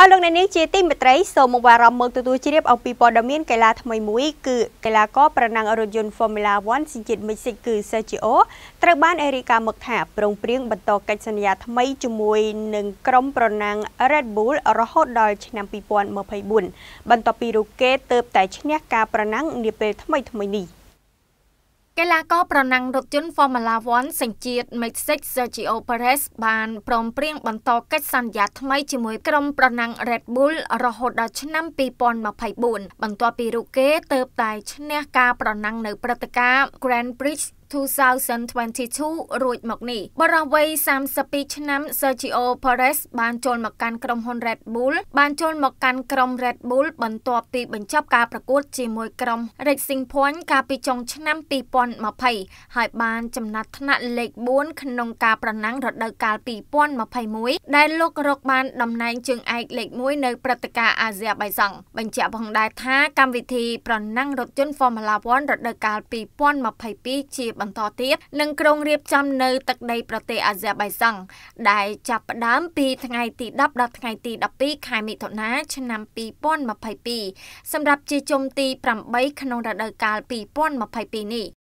អរលោកអ្នកនាងជាទីមេត្រីសូមមកវារំមើលទទួលជ្រាបអំពីព័ត៌មានកីឡាថ្មីមួយគឺកីឡាករប្រណាំងរថយន្ត Formula 1សញ្ជាតិមិចស៊ីកគឺ Sergio ត្រូវបានអេរីកាមកថាប្រងព្រៀងបន្តកិច្ចសន្យាថ្មីជាមួយនឹងក្រុមប្រណាំង Red Bull រហូតដល់ឆ្នាំ2024បន្ទាប់ពីរូកេទើបតែឈ្នះការប្រណាំងនាពេលថ្មីៗនេះ។កីឡាករប្រណាំងរថយន្ត Formula 1សញ្ជាតិមិចសិច Sergio Perez បានព្រមព្រៀងបន្តកិច្ចសន្យាថ្មីជាមួយក្រុមប្រណាំង Red Bull រហូតដល់ឆ្នាំ2024បន្ទាប់ពីរូបគេទៅតែឈ្នះការប្រណាំងនៅព្រឹត្តិការណ៍ Grand Prix 2022រួចមកនេះបរិវ័យ32ឆ្នាំ Sergio Perez បានចូលមកកាន់ក្រុមហ៊ុន Red Bull បានចូលមកកាន់ក្រុម Red Bull បន្ទាប់ពីបញ្ចប់ការប្រកួត ជាមួយក្រុម Racing Point កាលពីចុងឆ្នាំ2020ហើយបានចំណាត់ថ្នាក់លេខ4ក្នុងការប្រណាំងរដូវកាល2021ដែលលោករកបានតំណែងជើងឯកលេខ1នៅព្រឹត្តិការណ៍អាស៊ាបៃសង់បញ្ជាក់ផងដែរថាកម្មវិធីប្រណាំងរថយន្ត Formula 1រដូវកាល2022ជាបន្តទៀតនឹងក្រុងរៀបចំនៅទឹកដីប្រទេសអាហ្សេបៃសង់ដែលចាប់ផ្ដើមពីថ្ងៃទី10ដល់ថ្ងៃទី12ខែមិថុនាឆ្នាំ2022សម្រាប់ជាជុំទី8ក្នុងរដូវកាល2022នេះ